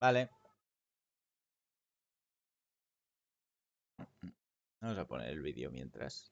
Vale. Vamos a poner el vídeo mientras.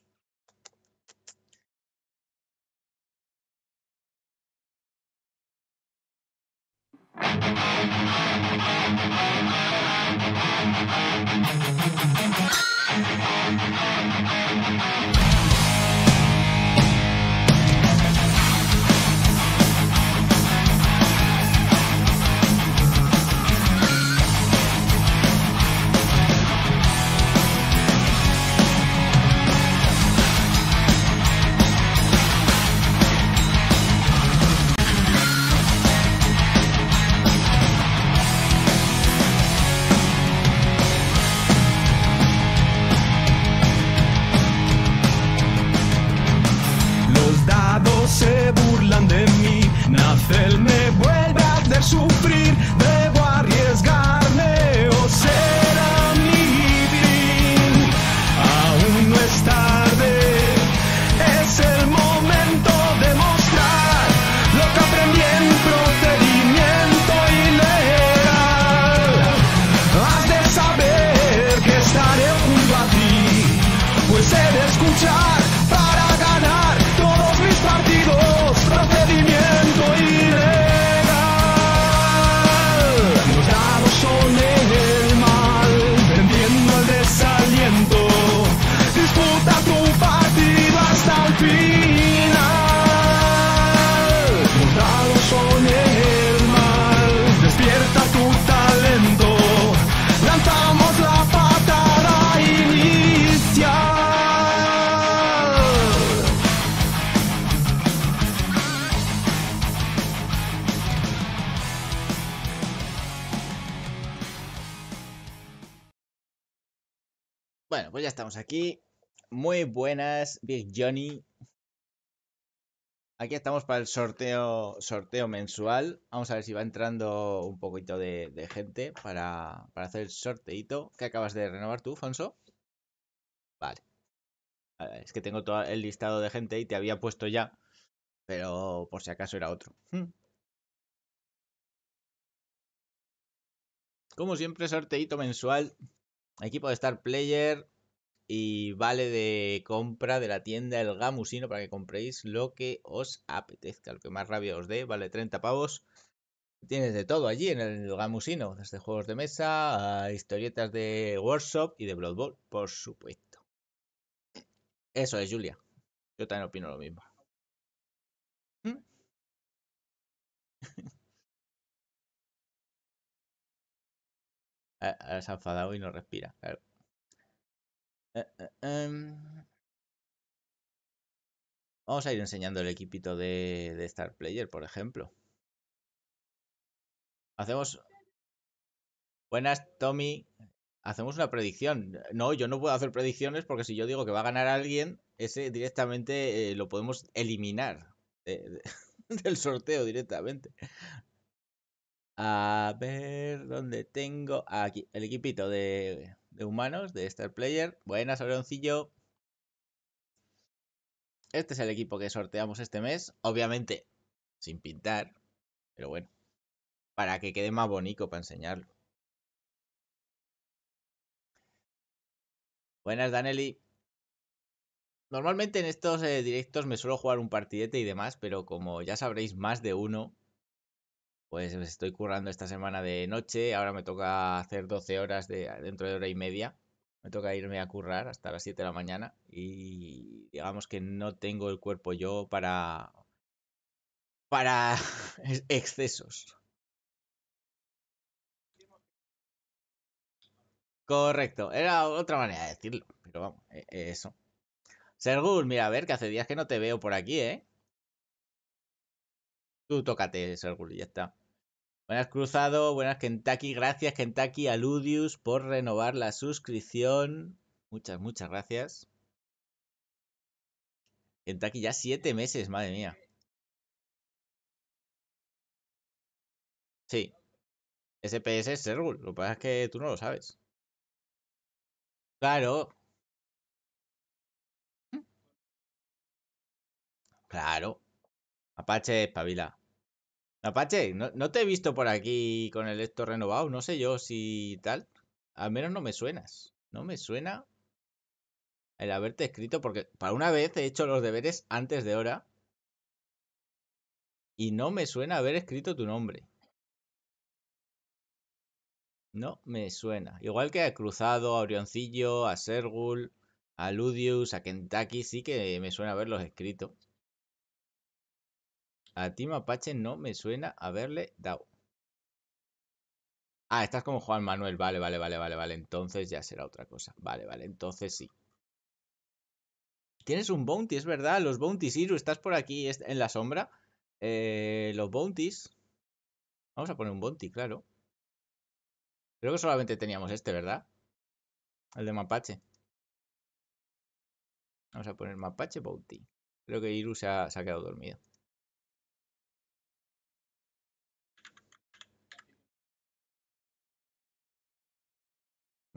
estamos aquí. Muy buenas, Big Johnny. Aquí estamos para el sorteo, sorteo mensual. Vamos a ver si va entrando un poquito de, gente para, hacer el sorteito. ¿Qué acabas de renovar tú, Fonso? Vale. es que tengo todo el listado de gente y te había puesto ya, pero por si acaso era otro. Hmm. Como siempre, sorteito mensual. Equipo de Star Player y vale de compra de la tienda El Gamusino para que compréis lo que os apetezca, lo que más rabia os dé, vale 30 pavos. Tienes de todo allí en el Gamusino, desde juegos de mesa a historietas de Workshop y de Blood Bowl, por supuesto. Eso es, Julia. Yo también opino lo mismo. ¿Mm? se ha enfadado y no respira, eh, eh, em. Vamos a ir enseñando el equipito de, Star Player, por ejemplo. Hacemos... Buenas, Tommy. Hacemos una predicción. No, yo no puedo hacer predicciones porque si yo digo que va a ganar alguien, ese directamente eh, lo podemos eliminar del sorteo directamente. A ver, ¿dónde tengo? Aquí, el equipito de de humanos de Star Player. Buenas, Auroncillo. Este es el equipo que sorteamos este mes. Obviamente, sin pintar. Pero bueno. Para que quede más bonito para enseñarlo. Buenas, Daneli. Normalmente en estos eh, directos me suelo jugar un partidete y demás, pero como ya sabréis más de uno, pues, pues estoy currando esta semana de noche, ahora me toca hacer 12 horas de, dentro de hora y media, me toca irme a currar hasta las 7 de la mañana y digamos que no tengo el cuerpo yo para, para excesos. Correcto, era otra manera de decirlo, pero vamos, e, e, eso. Sergul, mira, a ver, que hace días que no te veo por aquí, ¿eh? Tú tócate, Sergul, ya está. Buenas Cruzado, buenas Kentucky, gracias Kentucky Aludius por renovar la suscripción. Muchas, muchas gracias. Kentucky ya siete meses, madre mía. Sí. SPS es lo que pasa es que tú no lo sabes. Claro. Claro. Apache espabila. Apache, no, te he visto por aquí con el esto renovado, no sé yo si tal. Al menos no me suenas. No me suena el haberte escrito porque para una vez he hecho los deberes antes de hora. Y no me suena haber escrito tu nombre. No me suena. Igual que a Cruzado, a Orioncillo, a Sergul, a Ludius, a Kentucky, sí que me suena haberlos escrito. A ti, mapache, no me suena haberle dado. Ah, estás como Juan Manuel. Vale, vale, vale, vale, vale. Entonces ya será otra cosa. Vale, vale, entonces sí. Tienes un bounty, es verdad. Los bounties, Iru, estás por aquí en la sombra. Eh, los bounties. Vamos a poner un bounty, claro. Creo que solamente teníamos este, ¿verdad? El de mapache. Vamos a poner mapache bounty. Creo que Iru se ha quedado dormido.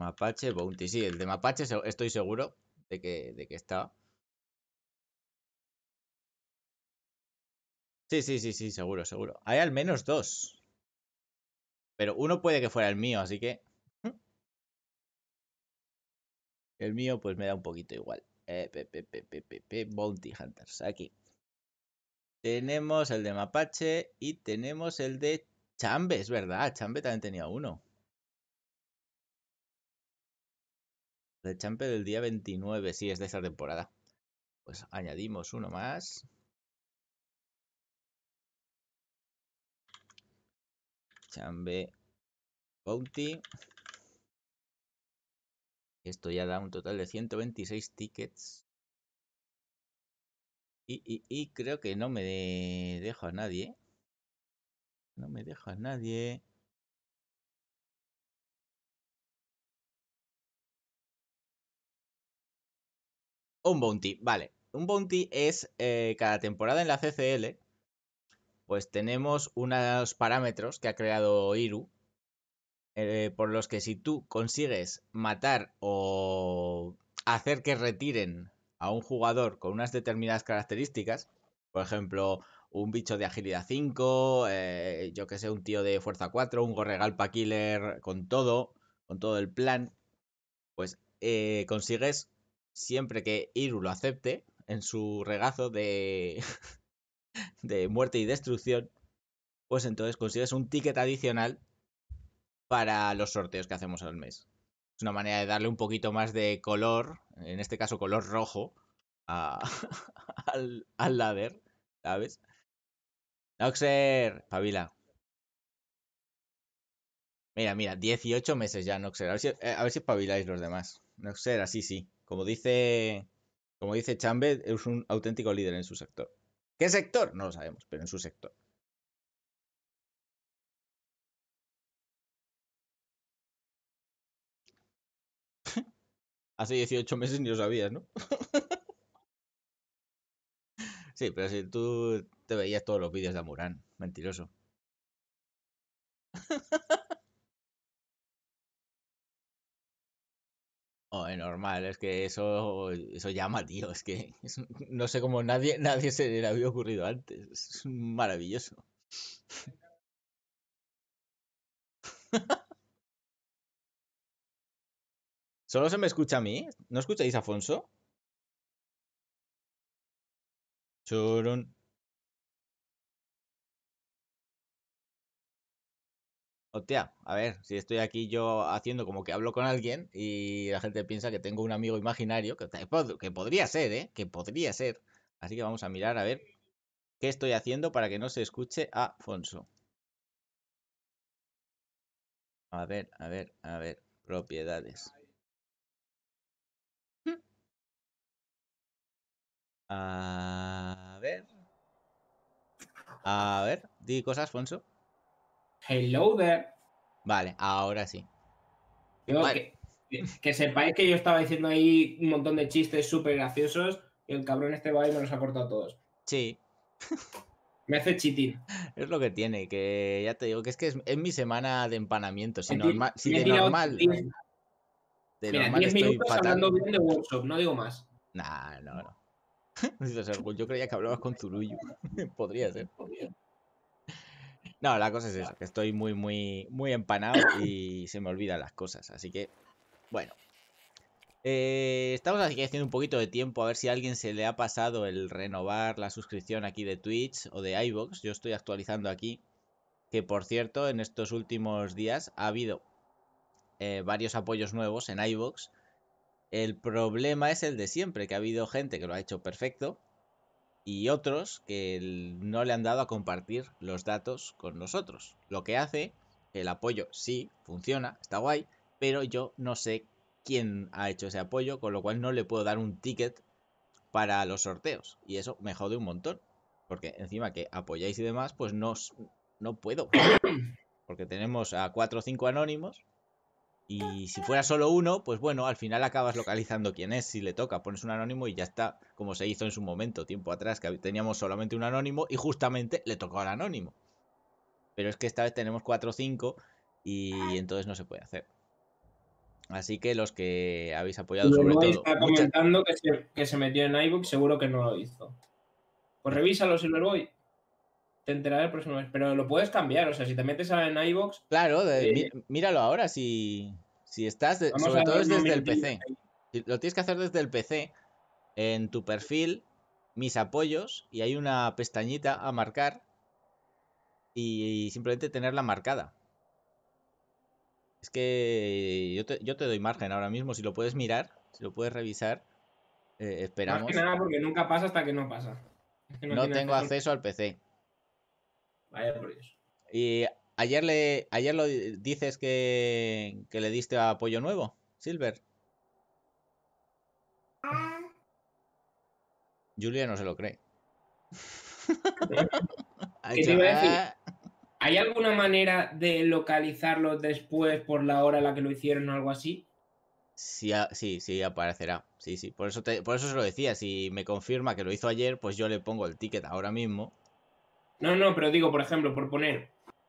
Mapache Bounty. Pues, sí, el de Mapache estoy seguro de que, de que está. Sí, sí, sí, sí, seguro, seguro. Hay al menos dos. Pero uno puede que fuera el mío, así que... ¿eh? El mío pues me da un poquito igual. Eh, bounty Hunters, aquí. Tenemos el de Mapache y tenemos el de Chambe, es verdad, Chambe también tenía uno. El champe del día 29, si es de esta temporada. Pues añadimos uno más. Chambe Bounty. Esto ya da un total de 126 tickets. Y, creo que no me dejo a nadie. ¿eh? No me dejo a nadie. Un bounty, vale. Un bounty es eh, cada temporada en la CCL, pues tenemos unos parámetros que ha creado Iru, eh, por los que si tú consigues matar o hacer que retiren a un jugador con unas determinadas características, por ejemplo, un bicho de agilidad 5, eh, yo que sé, un tío de fuerza 4, un gorregalpa killer con todo, con todo el plan, pues consigues siempre que Iru lo acepte en su regazo de, de muerte y destrucción, pues entonces consigues un ticket adicional para los sorteos que hacemos al mes. Es una manera de darle un poquito más de color, en este caso color rojo, al, al lader, ¿sabes? Noxer, Pavila. Mira, mira, 18 meses ya, Noxer. A ver si, eh, a ver los demás. Noxer, así sí. Como dice, como dice es un auténtico líder en su sector. ¿Qué sector? No lo sabemos, pero en su sector. Hace 18 meses ni lo sabías, ¿no? sí, pero si tú te veías todos los vídeos de Amurán, mentiroso. Oh, normal, es que eso, eso llama, tío. Es que no sé cómo nadie, nadie se le había ocurrido antes. Es maravilloso. ¿Solo se me escucha a mí? ¿No escucháis Afonso? Hostia, a ver, si estoy aquí yo haciendo como que hablo con alguien y la gente piensa que tengo un amigo imaginario, que, que podría ser, ¿eh? Que podría ser. Así que vamos a mirar a ver qué estoy haciendo para que no se escuche a Fonso. A ver, a ver, a ver. Propiedades. A ver. A ver, di cosas, Fonso. Hello there. Vale, ahora sí. que, sepáis que yo estaba diciendo ahí un montón de chistes súper graciosos y el cabrón este va y me los ha cortado todos. Sí. Me hace chitín. Es lo que tiene, que ya te digo que es que es, mi semana de empanamiento. Si, normal, de normal. De normal 10 minutos hablando bien de workshop, no digo más. Nah, no, no. Yo creía que hablabas con Zurullo. Podría ser. Podría. No, la cosa es eso, que estoy muy, muy, muy empanado y se me olvidan las cosas. Así que, bueno. Eh, estamos aquí haciendo un poquito de tiempo a ver si a alguien se le ha pasado el renovar la suscripción aquí de Twitch o de iVoox. Yo estoy actualizando aquí. Que por cierto, en estos últimos días ha habido eh, varios apoyos nuevos en iVoox. El problema es el de siempre, que ha habido gente que lo ha hecho perfecto y otros que no le han dado a compartir los datos con nosotros. Lo que hace el apoyo sí funciona, está guay, pero yo no sé quién ha hecho ese apoyo, con lo cual no le puedo dar un ticket para los sorteos. Y eso me jode un montón. Porque encima que apoyáis y demás, pues no, no puedo. Porque tenemos a cuatro o cinco anónimos y si fuera solo uno, pues bueno, al final acabas localizando quién es, si le toca, pones un anónimo y ya está, como se hizo en su momento, tiempo atrás, que teníamos solamente un anónimo y justamente le tocó al anónimo. Pero es que esta vez tenemos cuatro o cinco y entonces no se puede hacer. Así que los que habéis apoyado sobre todo... está comentando que, se, metió en iBook, seguro que no lo hizo. Pues revísalo, Silverboy enterar el próximo mes. Pero lo puedes cambiar, o sea, si te metes en iBox. Claro, eh, míralo ahora si, si estás, sobre todo desde el PC. lo tienes que hacer desde el PC, en tu perfil, mis apoyos, y hay una pestañita a marcar y, simplemente tenerla marcada. Es que yo te, doy margen ahora mismo, si lo puedes mirar, si lo puedes revisar, eh, esperamos. porque nunca pasa hasta que no pasa. no tengo acceso al PC. Vaya por Y ayer le ayer lo dices que, le diste apoyo nuevo, Silver. Ah. Julia no se lo cree. Ah". ¿Hay alguna manera de localizarlo después por la hora en la que lo hicieron o algo así? Sí, sí, sí, aparecerá. Sí, sí. Por eso, por eso se lo decía. Si me confirma que lo hizo ayer, pues yo le pongo el ticket ahora mismo no, no, pero digo, por ejemplo, por poner.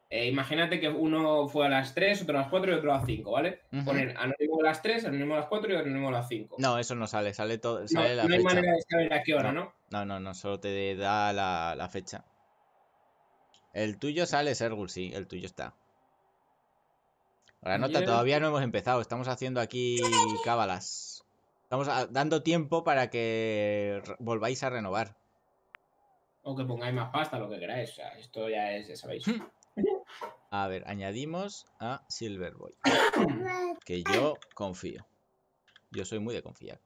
Eh, imagínate que uno fue a las 3, otro a las 4 y otro a las 5, ¿vale? Poner anónimo a las 3, anónimo a las 4 y anónimo a las 5. No, eso no sale, sale todo. Sale no, la no hay manera de saber a qué hora, ¿no? No, no, no, solo te da la, la fecha. El tuyo sale, Sergul, sí, el tuyo está. Ahora nota todavía no hemos empezado, estamos haciendo aquí cábalas. Estamos ah, dando tiempo para que volváis a renovar. O que pongáis más pasta, lo que queráis. esto ya es, ya sabéis. Hmm. A ver, añadimos a Silverboy. que yo confío. Yo soy muy de confiar.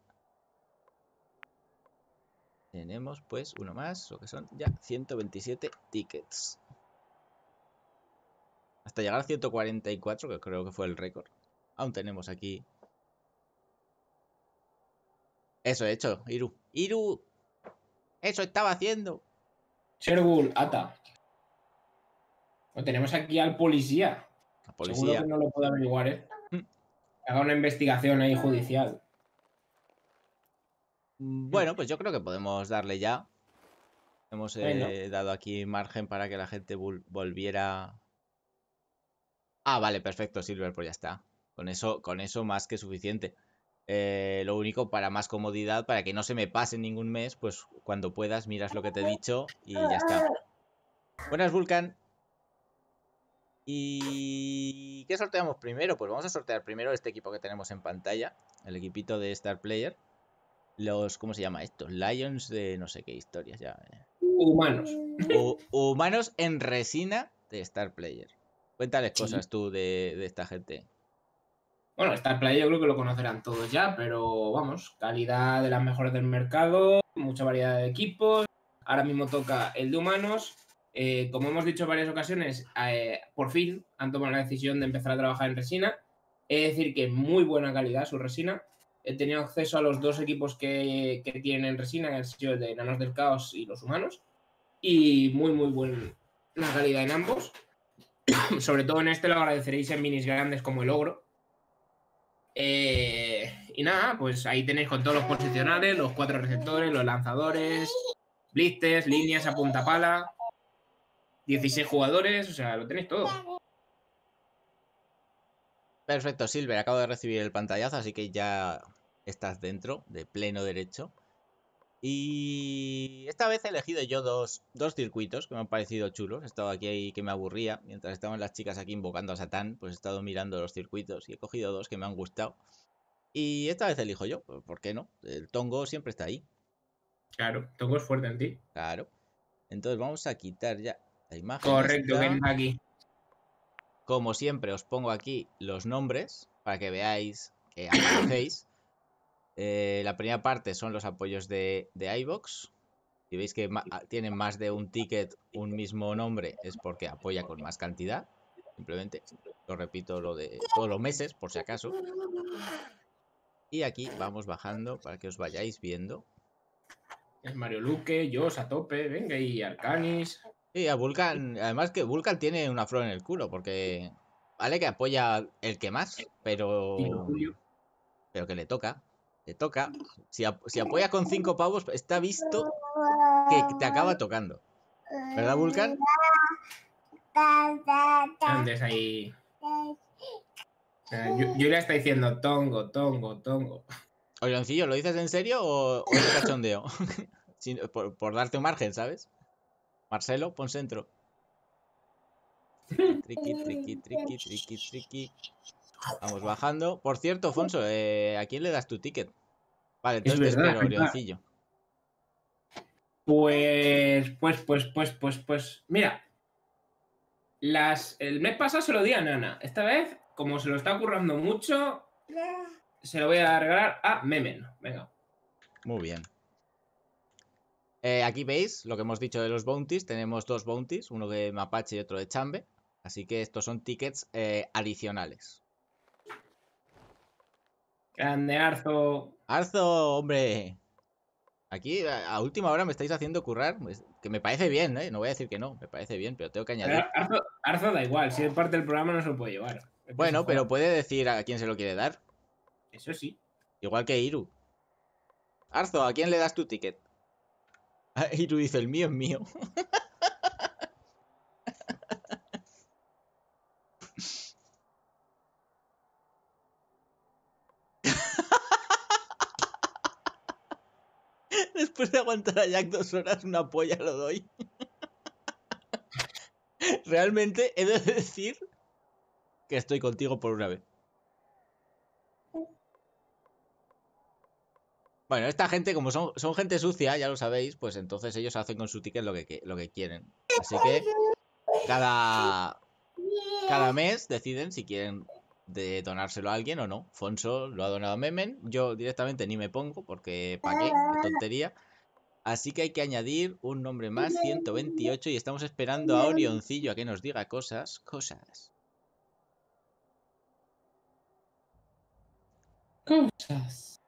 Tenemos pues uno más, lo que son ya 127 tickets. Hasta llegar a 144, que creo que fue el récord. Aún tenemos aquí. Eso he hecho, Iru. Iru. Eso estaba haciendo. Sherwood, ata. Lo tenemos aquí al policía. Seguro que no lo puedo averiguar, ¿eh? Mm. Haga una investigación ahí judicial. Mm, mm. Bueno, pues yo creo que podemos darle ya. Hemos eh, dado aquí margen para que la gente volviera. Ah, vale, perfecto, Silver, pues ya está. Con eso, con eso más que suficiente. Eh, lo único para más comodidad, para que no se me pase ningún mes, pues cuando puedas miras lo que te he dicho y ya está. Buenas, Vulcan. ¿Y qué sorteamos primero? Pues vamos a sortear primero este equipo que tenemos en pantalla, el equipito de Star Player. Los, ¿cómo se llama esto? Lions de no sé qué historias ya. Eh. Humanos. humanos en resina de Star Player. Cuéntales cosas tú de, de esta gente. Bueno, Star playa yo creo que lo conocerán todos ya, pero vamos, calidad de las mejores del mercado, mucha variedad de equipos. Ahora mismo toca el de humanos. Eh, como hemos dicho en varias ocasiones, eh, por fin han tomado la decisión de empezar a trabajar en resina. Es decir, que muy buena calidad su resina. He tenido acceso a los dos equipos que, tienen resina, en el de Nanos del Caos y los humanos. Y muy, muy buena calidad en ambos. Sobre todo en este lo agradeceréis en minis grandes como el Ogro, eh, y nada, pues ahí tenéis con todos los posicionales, los cuatro receptores, los lanzadores, blisters, líneas a punta pala, 16 jugadores, o sea, lo tenéis todo. Perfecto, Silver, acabo de recibir el pantallazo, así que ya estás dentro de pleno derecho. Y esta vez he elegido yo dos, circuitos que me han parecido chulos. He estado aquí y que me aburría. Mientras estaban las chicas aquí invocando a Satán, pues he estado mirando los circuitos y he cogido dos que me han gustado. Y esta vez elijo yo, pues, ¿por qué no? El tongo siempre está ahí. Claro, tongo es fuerte en ti. Claro. Entonces vamos a quitar ya la imagen. Correcto, ven aquí. Como siempre, os pongo aquí los nombres para que veáis que aparecéis. Eh, la primera parte son los apoyos de, de iVox. Si veis que tiene ah, tienen más de un ticket, un mismo nombre, es porque apoya con más cantidad. Simplemente lo repito lo de todos los meses, por si acaso. Y aquí vamos bajando para que os vayáis viendo. Es Mario Luque, yo a tope, venga, y Arcanis. Y a Vulcan, además que Vulcan tiene una flor en el culo, porque vale que apoya el que más, pero. Pero que le toca. Te toca. Si, apoya con cinco pavos, está visto que te acaba tocando. ¿Verdad, Vulcan? Andes ahí. yo está diciendo tongo, tongo, tongo. Oyoncillo, ¿lo dices en serio o, es cachondeo? por, por, darte un margen, ¿sabes? Marcelo, pon centro. Triqui, triqui, triqui, triqui, triqui. Vamos bajando. Por cierto, Fonso, eh, ¿a quién le das tu ticket? Vale, entonces te Pues, pues, pues, pues, pues, pues. Mira. Las, el mes pasado se lo di a Nana. Esta vez, como se lo está currando mucho, se lo voy a regalar a Memen. Venga. Muy bien. Eh, aquí veis lo que hemos dicho de los bounties. Tenemos dos bounties, uno de Mapache y otro de Chambe. Así que estos son tickets eh, adicionales. Grande, Arzo. Arzo, hombre. Aquí a, última hora me estáis haciendo currar, pues, que me parece bien, ¿eh? no voy a decir que no, me parece bien, pero tengo que añadir. Arzo, da igual, si es parte del programa no se lo puede llevar. bueno, pero puede decir a quién se lo quiere dar. Eso sí. Igual que Iru. Arzo, ¿a quién le das tu ticket? Iru dice, el mío es mío. Después de aguantar a Jack dos horas, una polla lo doy. Realmente he de decir que estoy contigo por una vez. Bueno, esta gente, como son, son gente sucia, ya lo sabéis, pues entonces ellos hacen con su ticket lo que, lo que quieren. Así que cada, cada mes deciden si quieren de donárselo a alguien o no. Fonso lo ha donado a Memen. Yo directamente ni me pongo porque ¿para qué? qué? tontería. Así que hay que añadir un nombre más, 128, y estamos esperando a Orioncillo a que nos diga cosas, cosas. Cosas.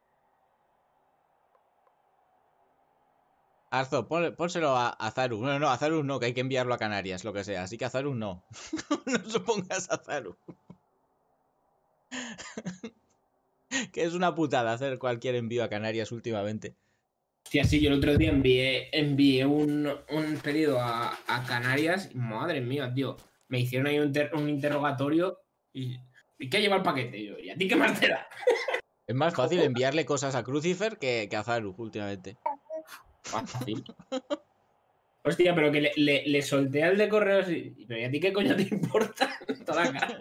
Arzo, pónselo a Azaru. No, no, Azarus no, que hay que enviarlo a Canarias, lo que sea. Así que Azaru no. no supongas Zaru. que es una putada hacer cualquier envío a Canarias últimamente. Sí, así yo el otro día envié, envié un, un pedido a, Canarias. Madre mía, tío. Me hicieron ahí un, un interrogatorio y, y ¿qué lleva el paquete? Yo, ¿y a ti qué más te da? Es más fácil enviarle cosas a Crucifer que, que a Zaru últimamente. Ah, fácil. Hostia, pero que le, le, solté al de correos y. ¿Pero y a ti qué coño te importa? Toda la cara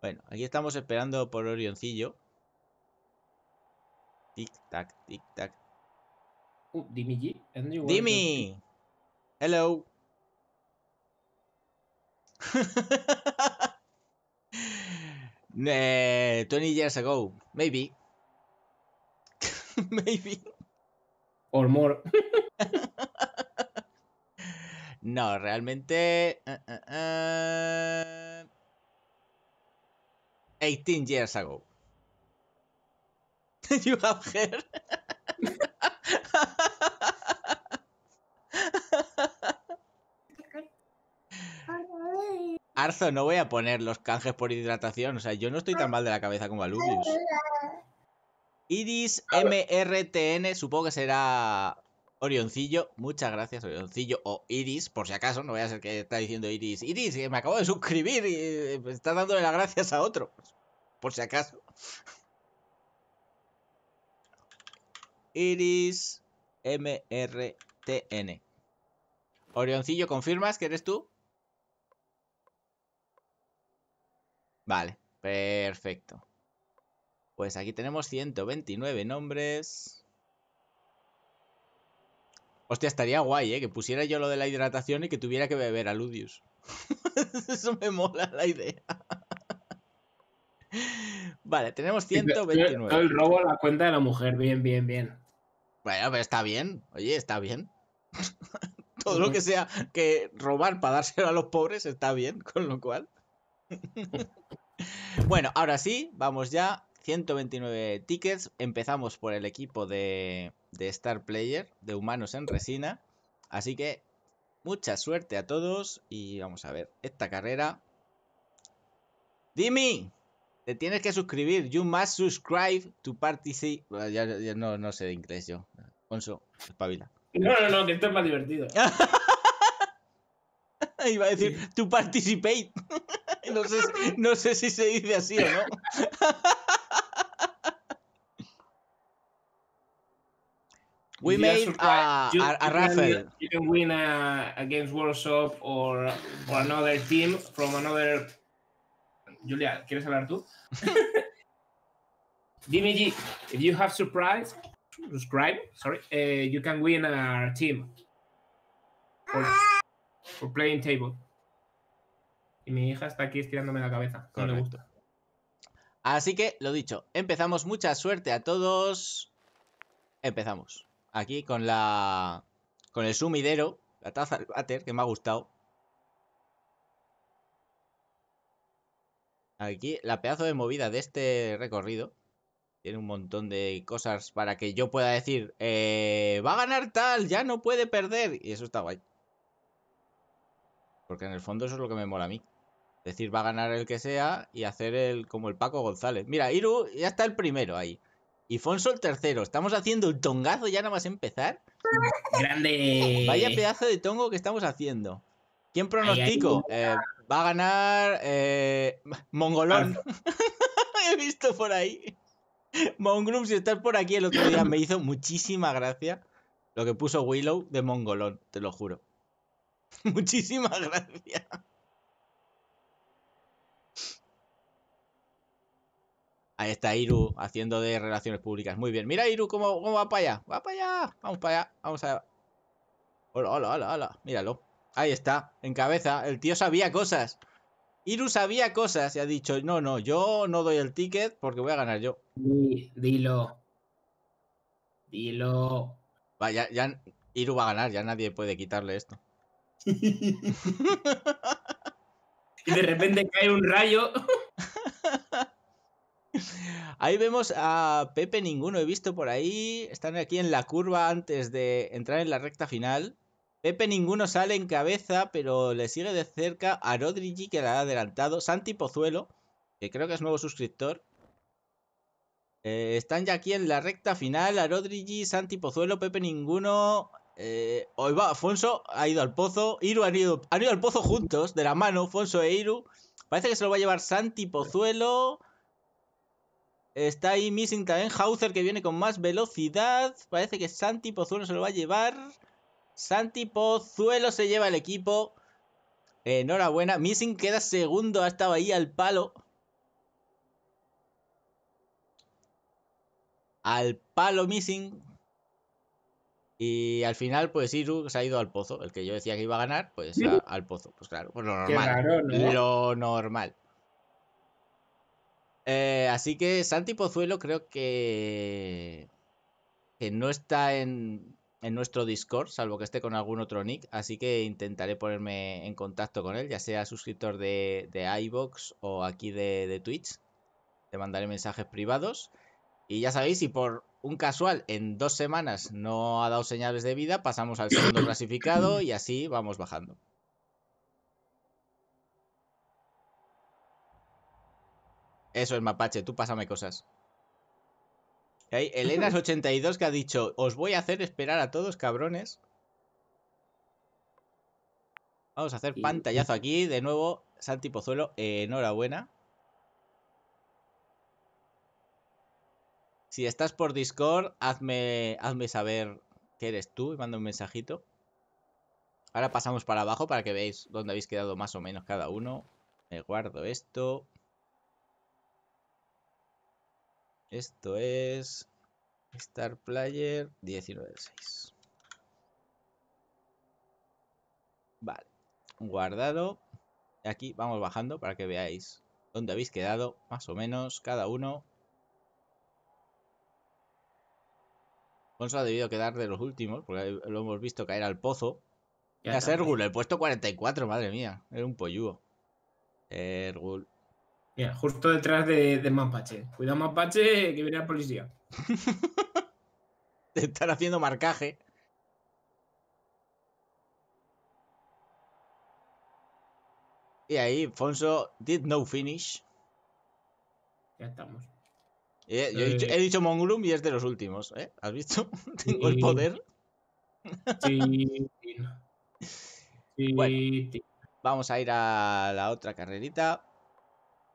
bueno, aquí estamos esperando por Orioncillo. Tic tac, tic tac. Uh, Dimi G. Hello. eh, 20 years ago, maybe. maybe. Or more. No, realmente... 18 eh, eh, eh. years ago. you have hair. Arzo, no voy a poner los canjes por hidratación. O sea, yo no estoy tan mal de la cabeza como Alubius. Iris MRTN, supongo que será Orioncillo, muchas gracias, Orioncillo o Iris, por si acaso, no voy a ser que está diciendo Iris, Iris, que me acabo de suscribir y eh, está dándole las gracias a otro, por si acaso. Iris MRTN. Orioncillo, ¿confirmas que eres tú? Vale, perfecto. Pues aquí tenemos 129 nombres. Hostia, estaría guay, ¿eh? Que pusiera yo lo de la hidratación y que tuviera que beber a Ludius. Eso me mola la idea. vale, tenemos 129. el robo a la cuenta de la mujer. Bien, bien, bien. Bueno, pero está bien. Oye, está bien. Todo lo que sea que robar para dárselo a los pobres está bien, con lo cual. bueno, ahora sí, vamos ya. 129 tickets. Empezamos por el equipo de, de Star Player, de humanos en resina. Así que mucha suerte a todos y vamos a ver esta carrera. Dimi, te tienes que suscribir. You must subscribe to participate. Ah, ya, no, sé de inglés yo. Alfonso, espabila. No, no, no, que esto es más divertido. Iba a decir, to participate. no, sé, no sé si se dice así o no. We made a, can win uh, or, another team from another. Julia, ¿quieres hablar tú? Dime G, if you have surprise, subscribe. Sorry, eh, you can win a team for, playing table. Y mi hija está aquí estirándome la cabeza. le Así que, lo dicho, empezamos. Mucha suerte a todos. Empezamos aquí con la... Con el sumidero, la taza del váter, que me ha gustado. Aquí la pedazo de movida de este recorrido. Tiene un montón de cosas para que yo pueda decir, eh, va a ganar tal, ya no puede perder. Y eso está guay. Porque en el fondo eso es lo que me mola a mí. decir, va a ganar el que sea y hacer el como el Paco González. Mira, Iru ya está el primero ahí. Fonso el tercero, estamos haciendo un tongazo ya nada más empezar. Grande. Vaya pedazo de tongo que estamos haciendo. ¿Quién pronostico? Eh, va a ganar eh, Mongolón. He visto por ahí. Mongrum, si estás por aquí el otro día, me hizo muchísima gracia lo que puso Willow de Mongolón, te lo juro. Muchísimas gracias. Ahí está Iru haciendo de relaciones públicas. Muy bien. Mira Iru cómo, va para allá. Va para allá. Vamos para allá. Vamos allá. Hola, hola, hola, hola. Míralo. Ahí está. En cabeza. El tío sabía cosas. Iru sabía cosas y ha dicho, no, no, yo no doy el ticket porque voy a ganar yo. Dilo. Dilo. Vaya ya, ya Iru va a ganar. Ya nadie puede quitarle esto. y de repente cae un rayo. Ahí vemos a Pepe ninguno, he visto por ahí. Están aquí en la curva antes de entrar en la recta final. Pepe ninguno sale en cabeza, pero le sigue de cerca a Rodrigi, que la ha adelantado. Santi Pozuelo, que creo que es nuevo suscriptor. Eh, están ya aquí en la recta final. A Rodrigi, Santi Pozuelo, Pepe ninguno. Eh, hoy va, Afonso ha ido al pozo. Iru han ido, ido al pozo juntos, de la mano, Afonso e Iru. Parece que se lo va a llevar Santi Pozuelo. Está ahí Missing también. Hauser que viene con más velocidad. Parece que Santi Pozuelo se lo va a llevar. Santi Pozuelo se lleva el equipo. Enhorabuena. Missing queda segundo. Ha estado ahí al palo. Al palo Missing. Y al final, pues Iru se ha ido al pozo. El que yo decía que iba a ganar, pues al pozo. Pues claro, pues lo normal. Lo normal. Eh, así que Santi Pozuelo creo que, no está en, nuestro Discord, salvo que esté con algún otro nick, así que intentaré ponerme en contacto con él, ya sea suscriptor de, de iVox o aquí de, de Twitch. Te mandaré mensajes privados. Y ya sabéis, si por un casual en dos semanas no ha dado señales de vida, pasamos al segundo clasificado y así vamos bajando. Eso es mapache, tú pásame cosas. Hay Elenas82 que ha dicho, os voy a hacer esperar a todos, cabrones. Vamos a hacer pantallazo aquí. De nuevo, Santi Pozuelo, eh, enhorabuena. Si estás por Discord, hazme, hazme saber que eres tú y manda un mensajito. Ahora pasamos para abajo para que veáis dónde habéis quedado más o menos cada uno. Me guardo esto. Esto es Star Player 19.6. Vale, guardado. Y Aquí vamos bajando para que veáis dónde habéis quedado, más o menos, cada uno. Alfonso ha debido quedar de los últimos, porque lo hemos visto caer al pozo. Era Sergul, el puesto 44, madre mía. Era un pollugo. Sergul. Mira, justo detrás de, Mampache. Mapache. Cuidado, Mapache, que viene la policía. están haciendo marcaje. Y ahí, Fonso did no finish. Ya estamos. Eh, eh, he dicho, he y es de los últimos, ¿eh? ¿Has visto? Tengo el poder. Sí, sí. vamos a ir a la otra carrerita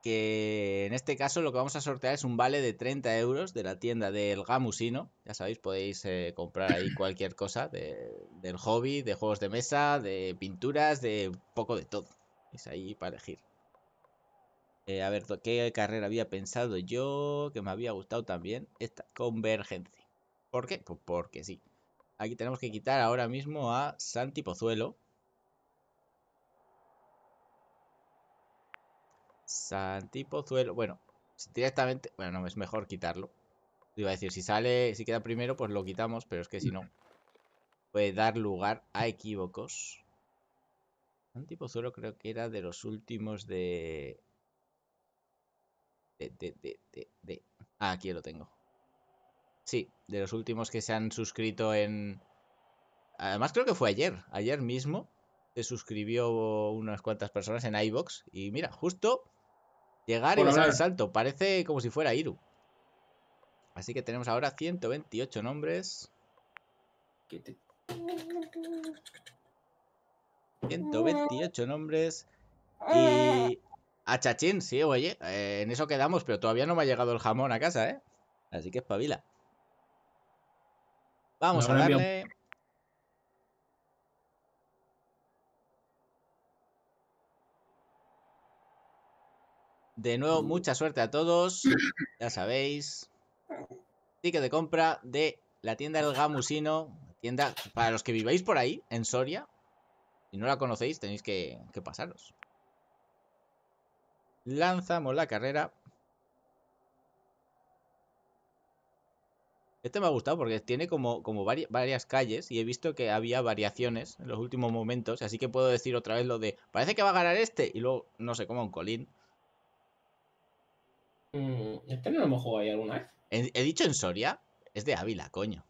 que en este caso lo que vamos a sortear es un vale de 30 euros de la tienda del Gamusino. Ya sabéis, podéis eh, comprar ahí cualquier cosa del hobby, de juegos de mesa, de pinturas, de un poco de todo. Es ahí para elegir. Eh, a ver, ¿qué carrera había pensado yo que me había gustado también? Esta, Convergencia. ¿Por qué? Pues porque sí. Aquí tenemos que quitar ahora mismo a Santi Pozuelo. Santi Pozuelo. Bueno, directamente. Bueno, no, es mejor quitarlo. Iba a decir, si sale, si queda primero, pues lo quitamos, pero es que si no, puede dar lugar a equívocos. Santi Pozuelo creo que era de los últimos de. De, de, de, de, Ah, aquí lo tengo. Sí, de los últimos que se han suscrito en. Además, creo que fue ayer. Ayer mismo se suscribió unas cuantas personas en iBox. Y mira, justo Llegar y pasar el salto. Parece como si fuera Iru. Así que tenemos ahora 128 nombres. 128 nombres. Ah. Y. A Chachín, sí, oye. Eh, en eso quedamos, pero todavía no me ha llegado el jamón a casa, ¿eh? Así que espabila. Vamos a darle. De nuevo, mm. mucha suerte a todos. Ya sabéis. Ticket de compra de la tienda del Gamusino. Tienda para los que viváis por ahí, en Soria. Si no la conocéis, tenéis que, pasaros. Lanzamos la carrera. Este me ha gustado porque tiene como, varias calles y he visto que había variaciones en los últimos momentos, así que puedo decir otra vez lo de parece que va a ganar este y luego no sé cómo un colín. Mm, este no lo hemos jugado ahí alguna vez. He, dicho en Soria. Es de Ávila, coño.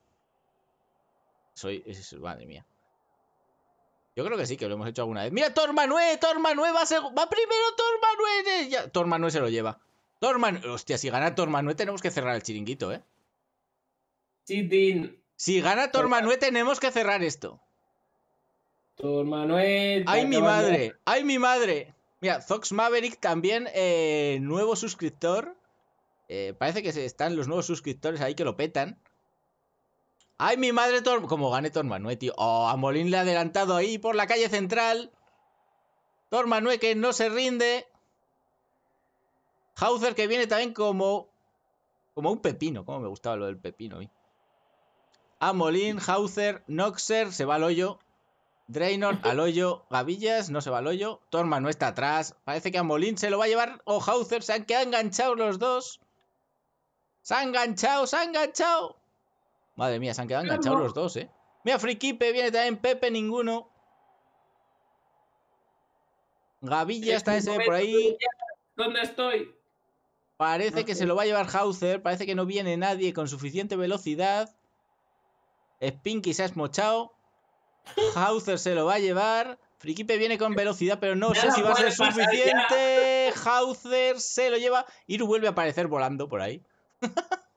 Soy. madre mía. Yo creo que sí, que lo hemos hecho alguna vez. ¡Mira, Tormanue! ¡Tormanue va, va primero Tormanue! Ya, Tormanue se lo lleva. Hostia, si gana Tormanue tenemos que cerrar el chiringuito, ¿eh? Si gana Tormanue tenemos que cerrar esto. Tormanue. ¡Ay, mi madre! ¡Ay, mi madre! Mira, Zox Maverick también, eh, nuevo suscriptor. Eh, parece que están los nuevos suscriptores ahí que lo petan. ¡Ay, mi madre! Como gane Tormanue, tío. ¡Oh, a Molín le ha adelantado ahí por la calle central! Manue que no se rinde. Hauser que viene también como... Como un pepino. Como me gustaba lo del pepino a Hauser, Noxer. Se va al hoyo. Draenor al hoyo, Gavillas no se va al hoyo, Torma no está atrás, parece que a Molín se lo va a llevar o Hauser, se han quedado enganchados los dos. Se han enganchado, se han enganchado. Madre mía, se han quedado enganchados los dos, eh. Mira, Frikipe viene también, Pepe ninguno. Gavilla está ese por ahí. ¿Dónde estoy? Parece que se lo va a llevar Hauser. Parece que no viene nadie con suficiente velocidad. Spinky se ha esmochado. Hauser se lo va a llevar. Frikipe viene con velocidad, pero no sé si va a ser suficiente. Hauser se lo lleva. Iru vuelve a aparecer volando por ahí.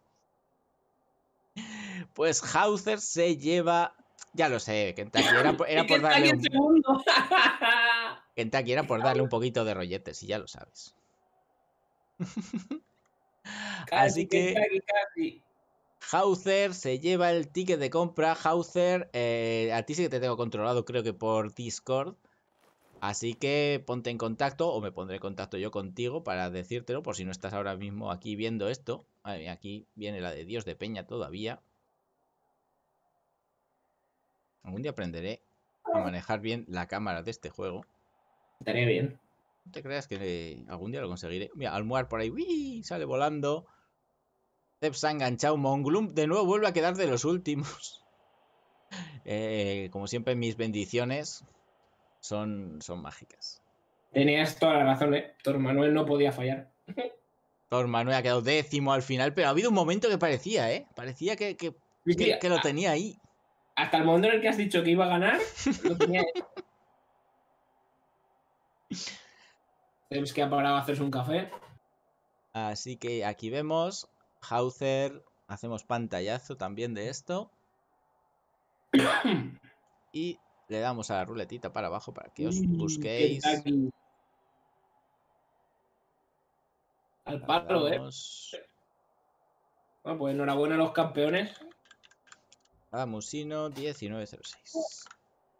pues Hauser se lleva. Ya lo sé, Kentucky. Era, era por darle. Un... poquito de rolletes, y ya lo sabes. Así que. Hauser se lleva el ticket de compra. Hauser, eh, a ti sí que te tengo controlado, creo que por Discord. Así que ponte en contacto o me pondré en contacto yo contigo para decírtelo por si no estás ahora mismo aquí viendo esto. aquí viene la de Dios de Peña todavía. Algún día aprenderé a manejar bien la cámara de este juego. Estaría bien. No te creas que eh, algún día lo conseguiré. Mira, almohar por ahí, ¡uy! sale volando se ha enganchado. Monglum de nuevo vuelve a quedar de los últimos. Eh, como siempre, mis bendiciones son, son mágicas. Tenías toda la razón, ¿eh? Tor Manuel no podía fallar. Thor Manuel ha quedado décimo al final, pero ha habido un momento que parecía, ¿eh? Parecía que, que, lo tenía ahí. Hasta el momento en el que has dicho que iba a ganar, lo tenía Tenemos que ha parado a hacerse un café. Así que aquí vemos Hauser, hacemos pantallazo también de esto. y le damos a la ruletita para abajo para que os mm, busquéis. Al palo, eh. Bueno, pues enhorabuena a los campeones. A 1906.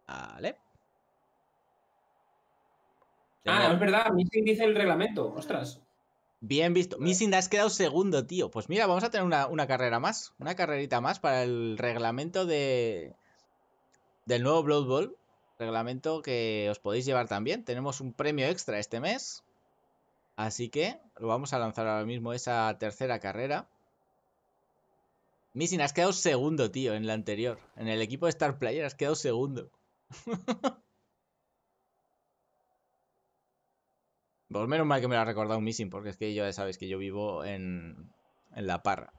Vale. Ah, es verdad, a mí sí dice el reglamento, ostras. Bien visto. Missing, has quedado segundo, tío. Pues mira, vamos a tener una, carrera más. Una carrerita más para el reglamento de del nuevo Blood Bowl. Reglamento que os podéis llevar también. Tenemos un premio extra este mes. Así que lo vamos a lanzar ahora mismo esa tercera carrera. Missing, has quedado segundo, tío, en la anterior. En el equipo de Star Player has quedado segundo. Por pues menos mal que me lo ha recordado un Missing, porque es que ya sabéis que yo vivo en, en la parra.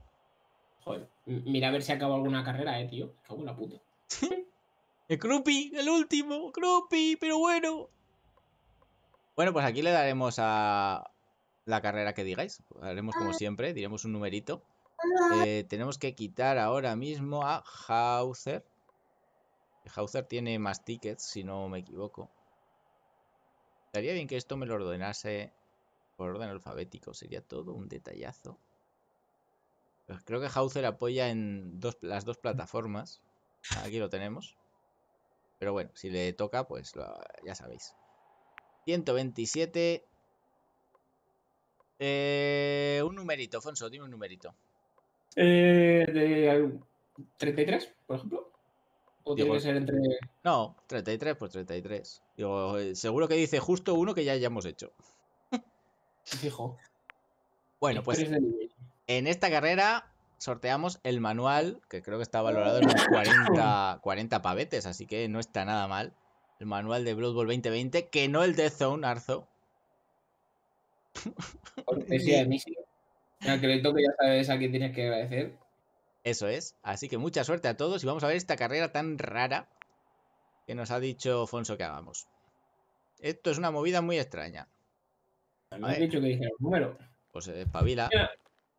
Joder, mira a ver si acabo alguna carrera, eh, tío. Acabo una la puta. el Krupi, el último, Krupi, pero bueno. Bueno, pues aquí le daremos a la carrera que digáis. Haremos como ah. siempre, diremos un numerito. Ah. Eh, tenemos que quitar ahora mismo a Hauser. Hauser tiene más tickets, si no me equivoco. Estaría bien que esto me lo ordenase por orden alfabético. Sería todo un detallazo. Pues creo que Hauser apoya en las dos plataformas. Aquí lo tenemos. Pero bueno, si le toca, pues ya sabéis. 127. Eh, un numerito, Fonso, dime un numerito. Eh, de 33, por ejemplo. No, 33 por 33. Digo, eh, seguro que dice justo uno que ya hayamos hecho. Fijo. Bueno, pues. En esta carrera sorteamos el manual, que creo que está valorado en unos 40, 40 pavetes, así que no está nada mal. El manual de Blood Bowl 2020, que no el de Zone, Arzo. Cortesía de que ya sabes a quién tienes que agradecer. Eso es. Así que mucha suerte a todos y vamos a ver esta carrera tan rara que nos ha dicho Fonso que hagamos. Esto es una movida muy extraña. Me han dicho que dije el número. Pues espabila. Eh,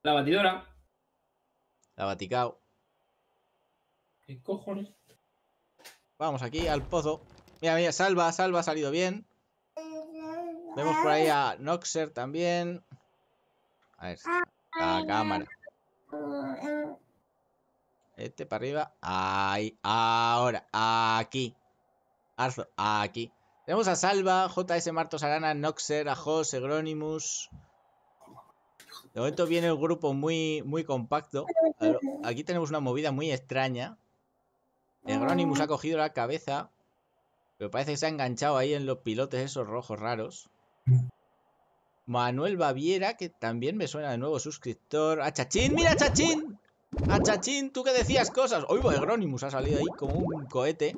la batidora. La baticao. ¿Qué cojones? Vamos aquí al pozo. Mira, mira, salva, salva, ha salido bien. Vemos por ahí a Noxer también. A ver, la cámara. Este para arriba. Ahí. Ahora. Aquí. Arzo. Aquí. Tenemos a Salva, JS Martos Arana, Noxer, Ajos, Egrónimus. De momento viene el grupo muy, muy compacto. Aquí tenemos una movida muy extraña. Egrónimus eh, ha cogido la cabeza. Pero parece que se ha enganchado ahí en los pilotes esos rojos raros. Manuel Baviera, que también me suena de nuevo suscriptor. ¡A ¡Ah, Chachín! ¡Mira, Chachín! A tú que decías cosas. Hoy Gronimus ha salido ahí como un cohete.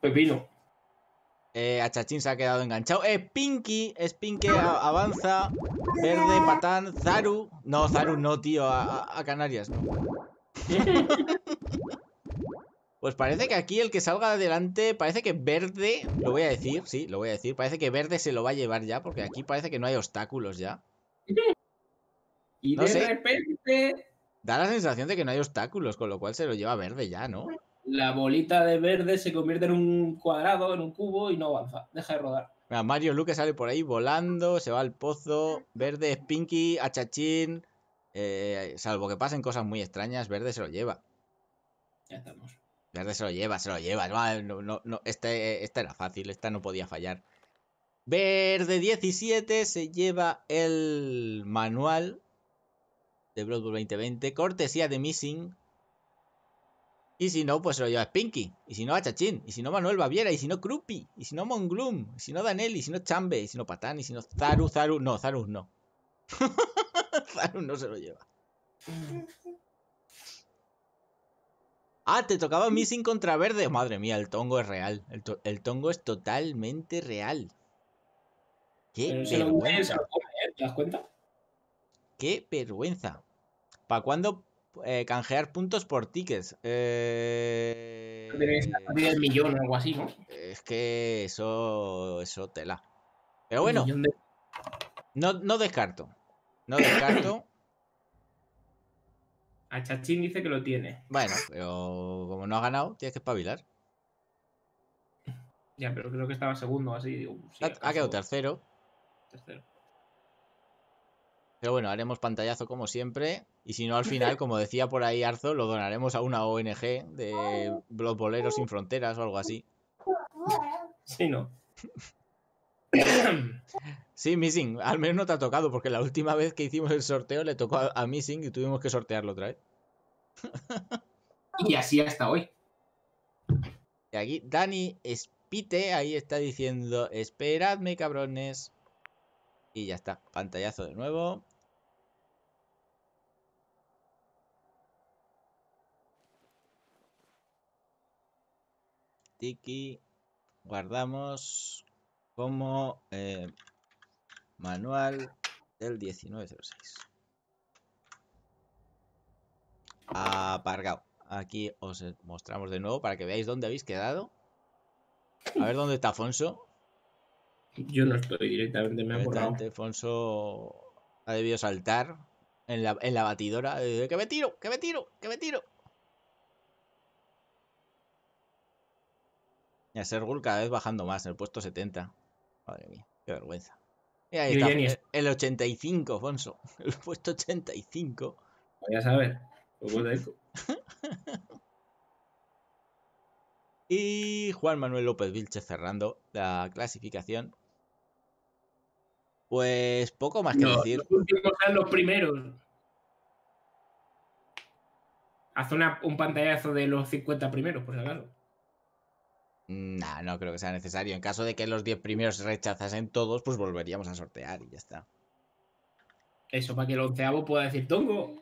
Pepino. Eh, a se ha quedado enganchado. Eh, Pinky, es Pinky, avanza. Verde, Patán, Zaru. No, Zaru no, tío, a, Canarias no. pues parece que aquí el que salga adelante, parece que Verde, lo voy a decir, sí, lo voy a decir. Parece que Verde se lo va a llevar ya, porque aquí parece que no hay obstáculos ya. Y de repente Da la sensación de que no hay obstáculos, con lo cual se lo lleva verde ya, ¿no? La bolita de verde se convierte en un cuadrado, en un cubo y no avanza, deja de rodar. Mario Luque sale por ahí volando, se va al pozo, verde Spinky, Pinky, Achachín, eh, salvo que pasen cosas muy extrañas, verde se lo lleva. Ya estamos. Verde se lo lleva, se lo lleva. esta este era fácil, esta no podía fallar. Verde 17 se lleva el manual de Blood 2020, cortesía de Missing. Y si no, pues se lo lleva Spinky. Y si no, a Chachín. Y si no, Manuel Baviera. Y si no, Krupi. Y si no, Mongloom. Y si no, Daniel Y si no, Chambe. Y si no, Patán. Y si no, Zaru. Zaru. No, Zaru no. Zaru no se lo lleva. Ah, te tocaba Missing contra Verde. Madre mía, el tongo es real. El, tongo es totalmente real. ¿Qué? ¿eh? ¿Te das cuenta? qué vergüenza. ¿Para cuándo eh, canjear puntos por tickets? Eh... el millón o algo así, ¿no? Eh, es que eso, eso tela. Pero bueno, no, descarto. No descarto. A Chachín dice que lo tiene. Bueno, pero como no ha ganado, tienes que espabilar. Ya, pero creo que estaba segundo así. ha, quedado tercero. Tercero. Pero bueno, haremos pantallazo como siempre. Y si no, al final, como decía por ahí Arzo, lo donaremos a una ONG de Los Boleros Sin Fronteras o algo así. Sí, ¿no? sí, Missing. Al menos no te ha tocado, porque la última vez que hicimos el sorteo le tocó a, Missing y tuvimos que sortearlo otra vez. y así hasta hoy. Y aquí, Dani Spite, ahí está diciendo, esperadme cabrones. Y ya está, pantallazo de nuevo. tiki guardamos como eh, manual del 1906. apargado Aquí os mostramos de nuevo para que veáis dónde habéis quedado. A ver dónde está Afonso. Yo no estoy directamente, me ha borrado. Afonso ha debido saltar en la, batidora. Eh, ¡Que me tiro! ¡Que me tiro! ¡Que me tiro! Y a Sergul cada vez bajando más, en el puesto 70. Madre mía, qué vergüenza. Y ahí está, eh, el, 85, Fonso. El puesto 85. Pues ya sabes. Pues y Juan Manuel López Vilche cerrando la clasificación. Pues poco más que decir. Los últimos son los primeros. Haz un pantallazo de los 50 primeros, por si acaso. Mm, nah, no creo que sea necesario. En caso de que los 10 primeros se rechazasen todos, pues volveríamos a sortear y ya está. Eso para que el onceavo pueda decir tongo.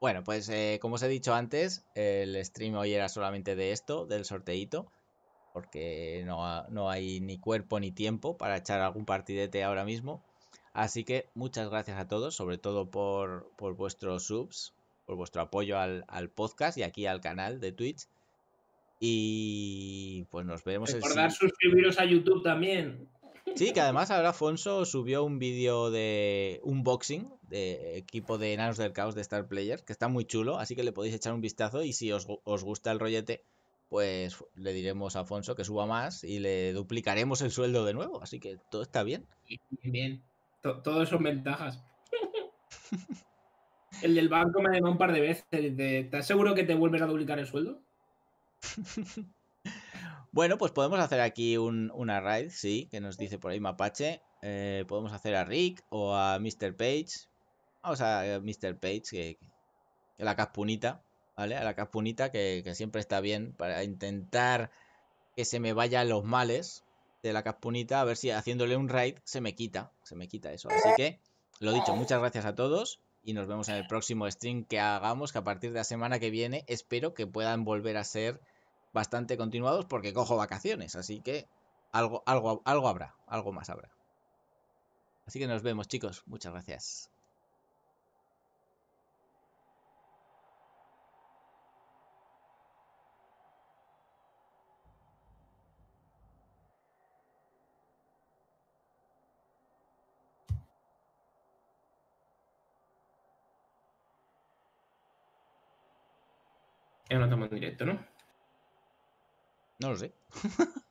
Bueno, pues eh, como os he dicho antes, el stream hoy era solamente de esto, del sorteito, porque no, hay ni cuerpo ni tiempo para echar algún partidete ahora mismo. Así que muchas gracias a todos, sobre todo por, por vuestros subs, por vuestro apoyo al, podcast y aquí al canal de Twitch. Y pues nos vemos. Recordad suscribiros a YouTube también. Sí, que además ahora Afonso subió un vídeo de unboxing de equipo de Enanos del Caos de Star Player, que está muy chulo, así que le podéis echar un vistazo y si os, gusta el rollete, pues le diremos a Afonso que suba más y le duplicaremos el sueldo de nuevo, así que todo está bien. Bien, bien. son ventajas. El del banco me llamó un par de veces. ¿estás seguro que te vuelves a duplicar el sueldo? bueno, pues podemos hacer aquí un, una raid, sí, que nos dice por ahí Mapache. Eh, podemos hacer a Rick o a Mr. Page. Vamos a eh, Mr. Page, que, la caspunita, ¿vale? A la caspunita que, que siempre está bien para intentar que se me vayan los males de la caspunita. A ver si haciéndole un raid se me quita, se me quita eso. Así que, lo dicho, muchas gracias a todos y nos vemos en el próximo stream que hagamos, que a partir de la semana que viene espero que puedan volver a ser bastante continuados porque cojo vacaciones, así que algo, algo, algo habrá, algo más habrá. Así que nos vemos chicos, muchas gracias. Es no toma en directo, ¿no? No lo sé.